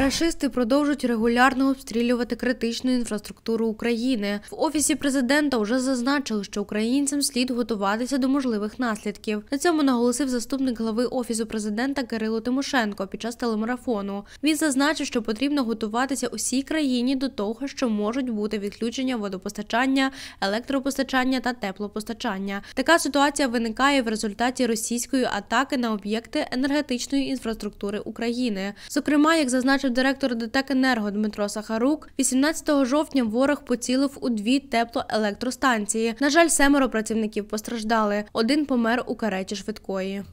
Рашисти продовжують регулярно обстрілювати критичну інфраструктуру України. В офісі президента вже зазначили, що українцям слід готуватися до можливих наслідків. На цьому наголосив заступник голови офісу президента Кирило Тимошенко під час телемарафону. Він зазначив, що потрібно готуватися усій країні до того, що можуть бути відключення водопостачання, електропостачання та теплопостачання. Така ситуація виникає в результаті російської атаки на об'єкти енергетичної інфраструктури України. Зокрема, як зазначив зазначив директор ДТЕК-енерго Дмитро Сахарук, 18 жовтня ворог поцілив у дві теплоелектростанції. На жаль, семеро працівників постраждали. Один помер у кареті швидкої.